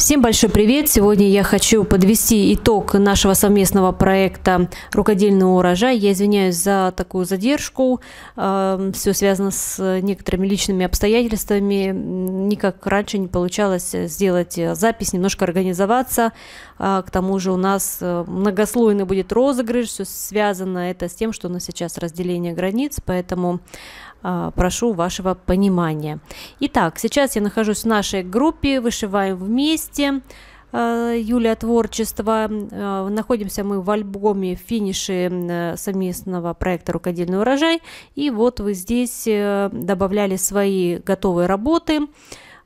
Всем большой привет! Сегодня я хочу подвести итог нашего совместного проекта «Рукодельный урожай». Я извиняюсь за такую задержку. Э, Все связано с некоторыми личными обстоятельствами. Никак раньше не получалось сделать запись, немножко организоваться. А, к тому же у нас э, многослойный будет розыгрыш, все связано это с тем, что у нас сейчас разделение границ, поэтому а, прошу вашего понимания. Итак, сейчас я нахожусь в нашей группе «Вышиваем вместе». Э, Юлия Творчество. Э, находимся мы в альбоме в финише совместного проекта «Рукодельный урожай». И вот вы здесь добавляли свои готовые работы.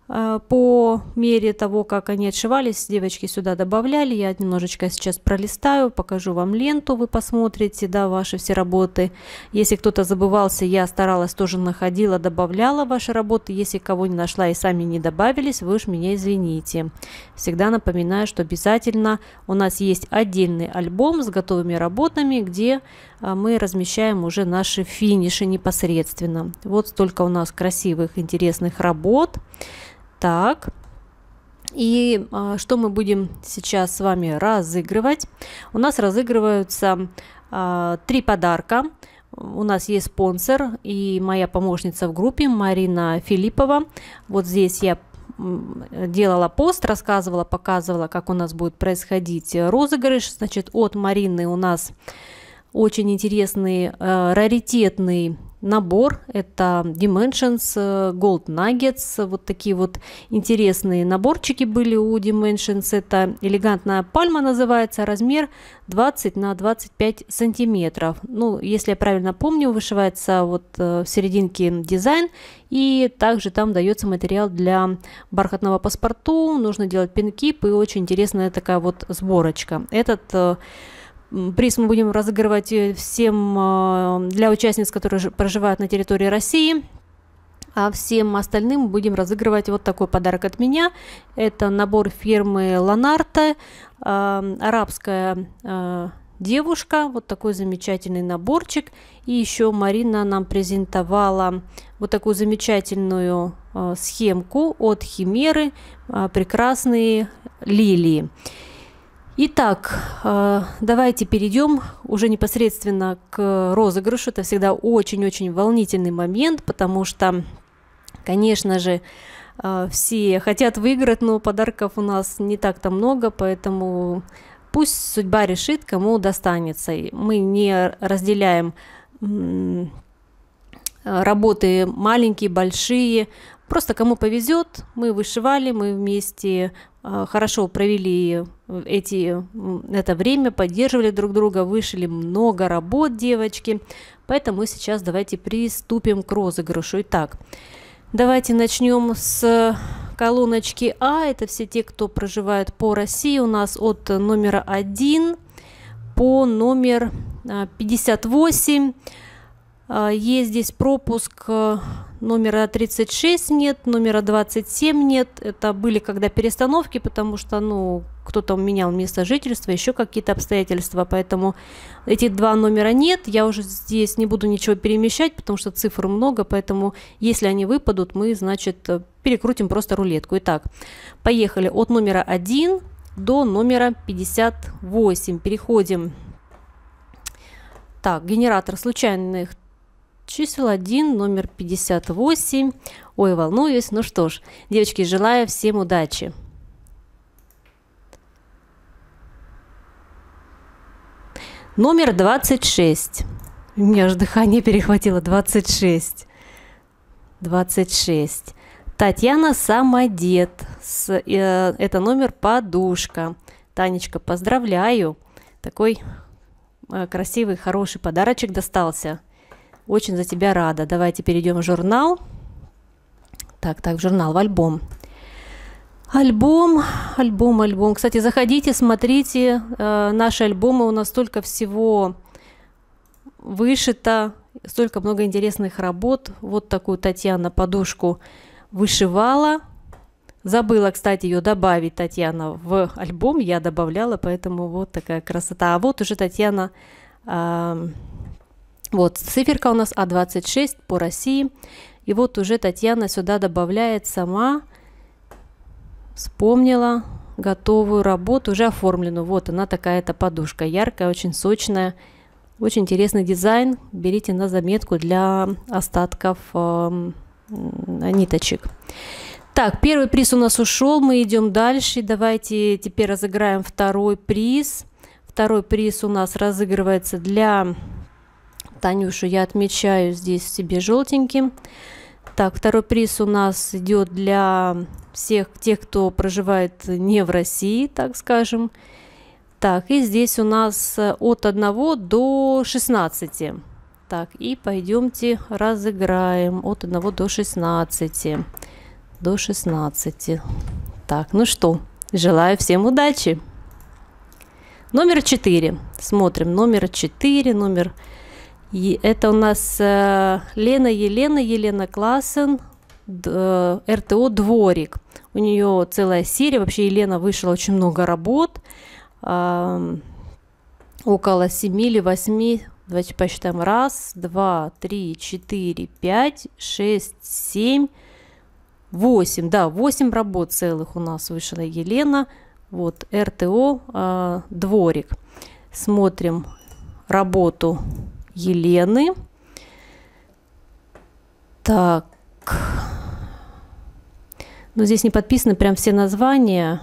А, по мере того, как они отшивались, девочки сюда добавляли. Я немножечко сейчас пролистаю, покажу вам ленту, вы посмотрите, да, ваши все работы. Если кто-то забывался, я старалась, тоже находила, добавляла ваши работы. Если кого не нашла и сами не добавились, вы уж меня извините. Всегда напоминаю, что обязательно у нас есть отдельный альбом с готовыми работами, где а, мы размещаем уже наши финиши непосредственно. Вот столько у нас красивых, интересных работ. Так, и а, что мы будем сейчас с вами разыгрывать? У нас разыгрываются а, три подарка. У нас есть спонсор и моя помощница в группе Марина Филиппова. Вот здесь я делала пост, рассказывала, показывала, как у нас будет происходить розыгрыш. Значит, от Марины у нас очень интересный э, раритетный набор. Это Dimensions, э, Gold Nuggets. Вот такие вот интересные наборчики были у Dimensions. Это элегантная пальма называется. Размер 20 на 25 сантиметров. Ну, если я правильно помню, вышивается вот э, в серединке дизайн. И также там дается материал для бархатного паспорту. Нужно делать пинкип и очень интересная такая вот сборочка. Этот э, Приз мы будем разыгрывать э, всем э, для участниц, которые проживают на территории России. А всем остальным будем разыгрывать вот такой подарок от меня. Это набор фирмы Ланарта, э, арабская девушка, вот такой замечательный наборчик. И еще Марина нам презентовала вот такую замечательную схемку от Химеры, прекрасные лилии. Итак, э, давайте перейдем уже непосредственно к розыгрышу. Это всегда очень-очень волнительный момент, потому что, конечно же, э, все хотят выиграть, но подарков у нас не так-то много, поэтому пусть судьба решит, кому достанется. Мы не разделяем работы маленькие, большие, Просто кому повезет, мы вышивали, мы вместе а, хорошо провели э, эти, это время, поддерживали друг друга, вышли много работ девочки, поэтому сейчас давайте приступим к розыгрышу. Итак, давайте начнем с колоночки А, это все те, кто проживает по России, у нас от номера 1 по номер 58, а, а, есть здесь пропуск э, номера 36 нет, номера 27 нет. Это были когда перестановки, потому что, ну, кто-то менял место жительства, еще какие-то обстоятельства. Поэтому эти два номера нет. Я уже здесь не буду ничего перемещать, потому что цифр много. Поэтому если они выпадут, мы, значит, э, перекрутим просто рулетку. Итак, поехали от номера 1 до номера 58. Переходим так, генератор случайных чисел 1, номер 58. Ой, волнуюсь. Ну что ж, девочки, желаю всем удачи. Номер 26. У меня же дыхание перехватило. 26. 26. Татьяна Самодед. С, э, это номер подушка. Танечка, поздравляю. Такой э, красивый, хороший подарочек достался. Очень за тебя рада. Давайте перейдем в журнал. Так, так, в журнал, в альбом. Альбом, альбом, альбом. Кстати, заходите, смотрите э, наши альбомы. У нас столько всего вышито, столько много интересных работ. Вот такую Татьяна подушку вышивала. Забыла, кстати, ее добавить, Татьяна, в альбом. Я добавляла, поэтому вот такая красота. А вот уже Татьяна э, вот, циферка у нас А26 по России. И вот уже Татьяна сюда добавляет сама, вспомнила готовую работу, уже оформленную. Вот она такая эта подушка, яркая, очень сочная. Очень интересный дизайн. Берите на заметку для остатков э, ниточек. Так, первый приз у нас ушел, мы идем дальше. Давайте теперь разыграем второй приз. Второй приз у нас разыгрывается для Танюшу я отмечаю здесь себе желтеньким. Так, второй приз у нас идет для всех тех, кто проживает не в России, так скажем. Так, и здесь у нас от 1 до 16. Так, и пойдемте разыграем от 1 до 16. До 16. Так, ну что, желаю всем удачи. Номер 4. Смотрим номер 4, номер 4. И это у нас э, Лена Елена, Елена Классен, э, РТО «Дворик». У нее целая серия, вообще Елена вышла очень много работ, около 7 или 8, давайте посчитаем, раз, два, три, четыре, пять, шесть, семь, восемь, да, восемь работ целых у нас вышла Елена, вот, РТО э, «Дворик». Смотрим работу Елены. Так. Ну, здесь не подписаны прям все названия.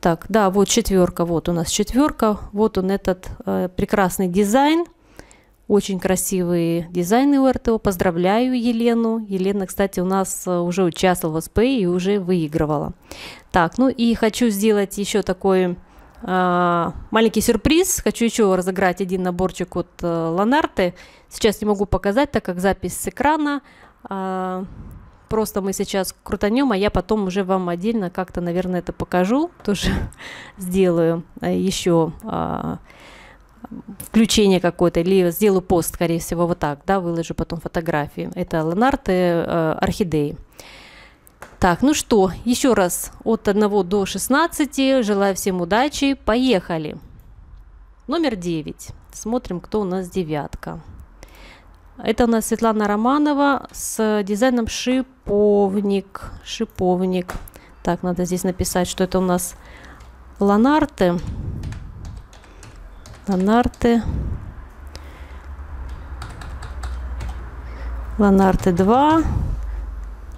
Так, да, вот четверка, вот у нас четверка, вот он этот э, прекрасный дизайн, очень красивые дизайны у РТО, поздравляю Елену. Елена, кстати, у нас э, уже участвовала в СП и уже выигрывала. Так, ну и хочу сделать еще такой а, маленький сюрприз. Хочу еще разыграть один наборчик от э, Ланарты. Сейчас не могу показать, так как запись с экрана. А, просто мы сейчас крутанем, а я потом уже вам отдельно как-то, наверное, это покажу. Тоже сделаю а, еще включение какое-то или сделаю пост, скорее всего, вот так, да, выложу потом фотографии. Это Ланарты э, орхидеи. Так, ну что, еще раз от 1 до 16. Желаю всем удачи. Поехали. Номер 9. Смотрим, кто у нас девятка. Это у нас Светлана Романова с дизайном шиповник. Шиповник. Так, надо здесь написать, что это у нас ланарты. Ланарты. Ланарты 2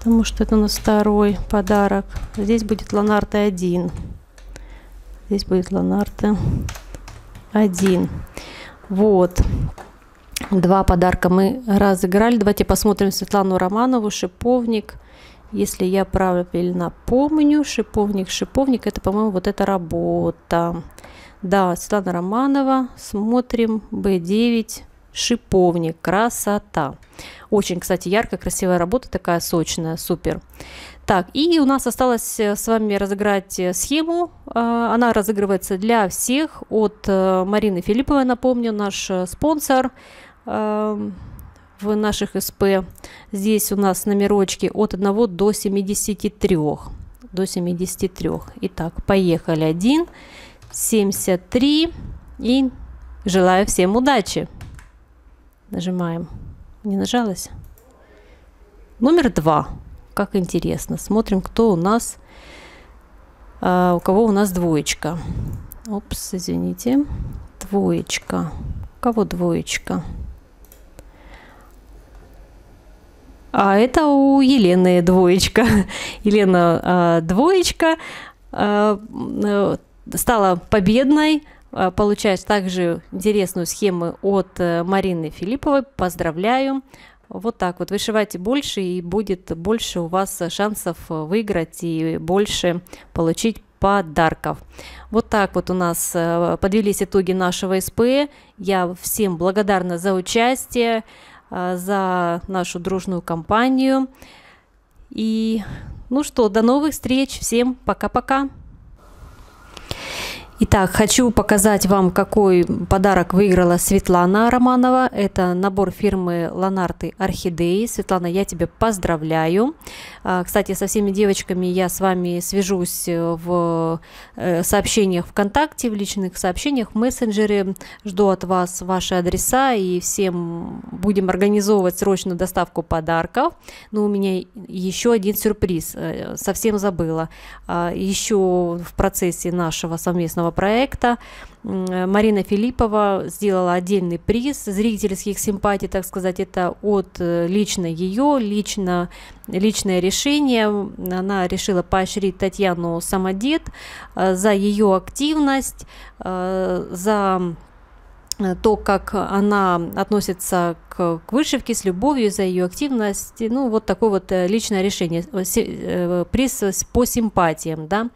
потому что это у нас второй подарок. Здесь будет Ланарте 1. Здесь будет Ланарте 1. Вот. Два подарка мы разыграли. Давайте посмотрим Светлану Романову, «Шиповник». Если я правильно помню, «Шиповник», «Шиповник» – это, по-моему, вот эта работа. Да, Светлана Романова. Смотрим. Б9 шиповник. Красота. Очень, кстати, яркая, красивая работа, такая сочная, супер. Так, и у нас осталось э, с вами разыграть э, схему. Э, она разыгрывается для всех от Марины Филипповой, напомню, наш спонсор эм, в наших СП. Здесь у нас номерочки от 1 до 73. До 73. Итак, поехали. 1, 73. И желаю всем удачи! Нажимаем. Не нажалось. Номер два. Как интересно. Смотрим, кто у нас, э, у кого у нас двоечка. Опс, извините. Двоечка. У кого двоечка? А это у Елены двоечка. Елена э, двоечка а, э, стала победной а, получаешь также интересную схему от э, Марины Филипповой. Поздравляю! Вот так вот. Вышивайте больше, и будет больше у вас э, шансов э, выиграть и больше получить подарков. Вот так вот у нас подвелись итоги нашего СП. Я всем благодарна за участие, за нашу дружную компанию. И ну что, до новых встреч. Всем пока-пока. Итак, хочу показать вам, какой подарок выиграла Светлана Романова. Это набор фирмы Ланарты Орхидеи. Светлана, я тебя поздравляю. А, кстати, со всеми девочками я с вами свяжусь э, в э, сообщениях ВКонтакте, в личных сообщениях, в мессенджере. Жду от вас ваши адреса и всем будем организовывать срочную доставку подарков. Но ну, у меня еще один сюрприз, э, совсем забыла. А, еще в процессе нашего совместного совместного проекта. Э, Марина Филиппова сделала отдельный приз зрительских симпатий, так сказать, это от э, лично ее, лично, личное решение. Она решила поощрить Татьяну Самодет э, за ее активность, за то, как она относится к, к вышивке с любовью, за ее активность, ну вот такое вот личное решение, приз по симпатиям, да.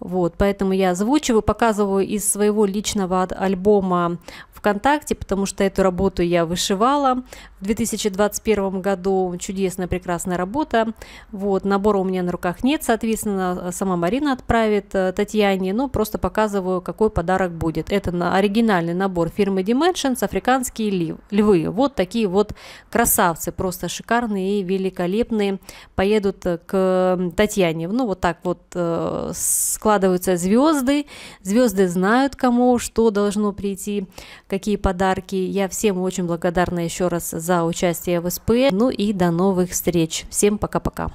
Вот, поэтому я озвучиваю, показываю из своего личного альбома ВКонтакте, потому что эту работу я вышивала в 2021 году. Чудесная, прекрасная работа. Вот, набора у меня на руках нет, соответственно, э, сама Марина отправит э, Татьяне, но просто показываю, какой подарок будет. Это на оригинальный набор фирмы Dimensions, африканские лив, львы. Вот такие вот красавцы, просто шикарные и великолепные, поедут э, к Татьяне. Ну, вот так вот складываю складываются звезды, звезды знают, кому что должно прийти, какие подарки. Я всем очень благодарна еще раз за участие в СП. Ну и до новых встреч. Всем пока-пока.